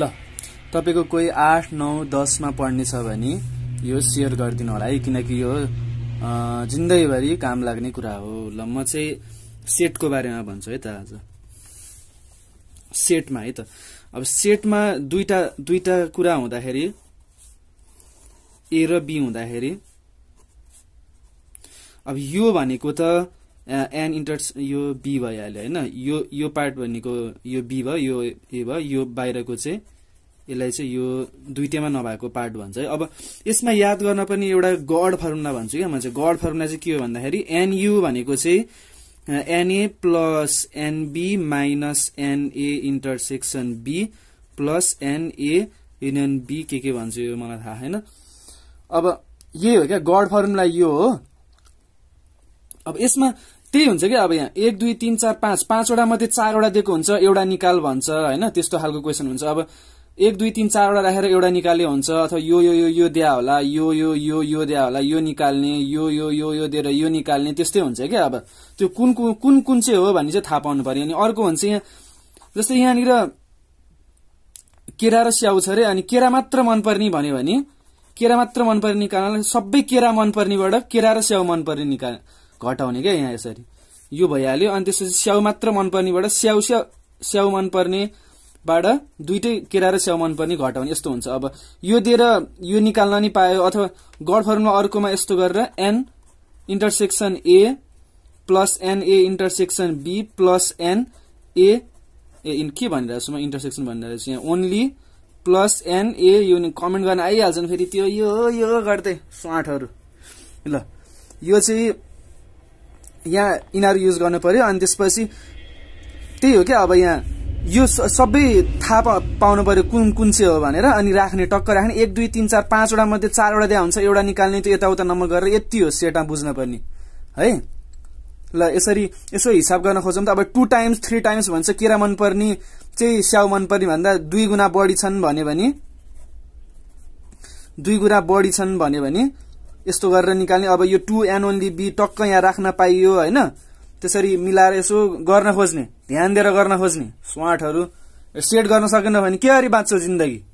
ल तपाईँको कोही आठ नौ दसमा छ भने यो सेयर गरिदिनु होला है किनकि यो जिन्दगीभरि काम लाग्ने कुरा हो ल म चाहिँ सेटको बारेमा भन्छु है त आज सेटमा है त अब सेटमा दुईटा दुईटा कुरा हुँदाखेरि ए र बी हुँदाखेरि अब यो भनेको त एन इन्टर्स यो बी भइहाल्यो होइन यो यो पार्ट भनेको यो बी भयो यो ए भयो यो बाहिरको चाहिँ यसलाई चाहिँ यो दुइटैमा नभएको पार्ट भन्छ है अब यसमा याद गर्न पनि एउटा गड फर्मुला भन्छु क्या म चाहिँ गड फर्मुला चाहिँ के हो भन्दाखेरि एनयु भनेको चाहिँ n A plus n B minus n A intersection B plus n A union B के के भन्छु यो मलाई थाहा होइन अब यही हो क्या गड फर्मुला यो हो अब यसमा त्यही हुन्छ कि अब यहाँ एक दुई तिन चार पाँच पाँचवटा मध्ये चारवटा दिएको हुन्छ एउटा निकाल भन्छ होइन त्यस्तो खालको क्वेसन हुन्छ अब एक दुई तिन चारवटा राखेर एउटा निकाल्ने हुन्छ अथवा यो यो यो यो दिया होला यो यो यो यो दिया होला यो निकाल्ने यो यो यो यो दिएर यो निकाल्ने त्यस्तै हुन्छ क्या अब त्यो कुन कुन कुन कुन चाहिँ हो भन्ने चाहिँ थाहा पाउनु पर्यो अनि अर्को हुन्छ यहाँ जस्तै यहाँनिर केरा र स्याउ छ अरे अनि केरा मात्र मनपर्ने भन्यो भने केरा मात्र मनपर्ने निकाल्नलाई सबै केरा मनपर्नेबाट केरा र स्याउ मनपर्ने निकाल्ने घटाउने क्या यहाँ यसरी यो भइहाल्यो अनि त्यसपछि स्याउ मात्र मनपर्नेबाट स्याउ स्याउ स्याउ मनपर्नेबाट दुइटै केरा र स्याउ मनपर्ने घटाउने यस्तो हुन्छ अब यो दिएर यो निकाल्न नि पायो अथवा गड फर्मुला अर्कोमा यस्तो गरेर n intersection A plus n A intersection B plus n A A in के भनिरहेको छु म इन्टरसेक्सन भनिरहेको छु यहाँ ओन्ली प्लस एन ए यो कमेन्ट गर्न आइहाल्छन् फेरि त्यो यो यो गर्दै स्वाटहरू ल यो चाहिँ यहाँ यिनीहरू युज गर्नु पर्यो अनि त्यसपछि त्यही हो क्या अब यहाँ यो सबै थाहा पाउनु पर्यो कुन कुन चाहिँ हो भनेर अनि राख्ने टक्क राख्ने एक दुई तिन चार पाँचवटा मध्ये चारवटा दिया हुन्छ एउटा निकाल्ने त्यो यताउता नम्बर गरेर यति हो सेटमा बुझ्नुपर्ने है ल यसरी यसो हिसाब गर्न खोजौँ त अब टू टाइम्स थ्री टाइम्स भन्छ केरा मनपर्ने चाहिँ स्याउ मनपर्ने भन्दा दुई गुणा बढी छन् भन्यो भने दुई गुणा बढी छन् भन्यो भने यस्तो गरेर निकाल्ने अब यो टु एन्ड ओन्ली बी टक्क यहाँ राख्न पाइयो होइन त्यसरी मिलाएर यसो गर्न खोज्ने ध्यान दिएर गर्न खोज्ने स्वाटहरू सेट गर्न सकेन भने के अरे बाँच्छ जिन्दगी